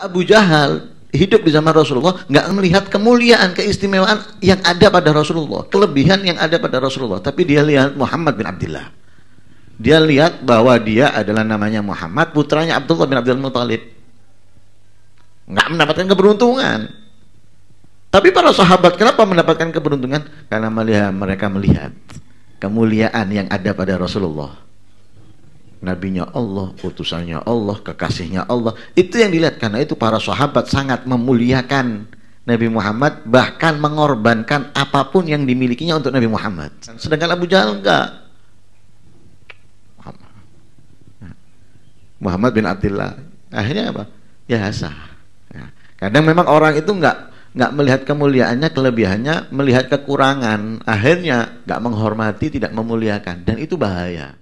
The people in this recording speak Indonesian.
Abu Jahal hidup di zaman Rasulullah nggak melihat kemuliaan keistimewaan yang ada pada Rasulullah kelebihan yang ada pada Rasulullah tapi dia lihat Muhammad bin Abdullah dia lihat bahwa dia adalah namanya Muhammad putranya Abdullah bin Abdul Muthalib nggak mendapatkan keberuntungan tapi para sahabat kenapa mendapatkan keberuntungan karena melihat mereka melihat kemuliaan yang ada pada Rasulullah nabinya Allah, utusannya Allah, kekasihnya Allah. Itu yang dilihat karena itu para sahabat sangat memuliakan Nabi Muhammad bahkan mengorbankan apapun yang dimilikinya untuk Nabi Muhammad. Sedangkan Abu Jahal enggak. Muhammad bin Abdullah. Akhirnya apa? Ya sah. Ya. Kadang memang orang itu enggak nggak melihat kemuliaannya, kelebihannya, melihat kekurangan, akhirnya enggak menghormati, tidak memuliakan, dan itu bahaya.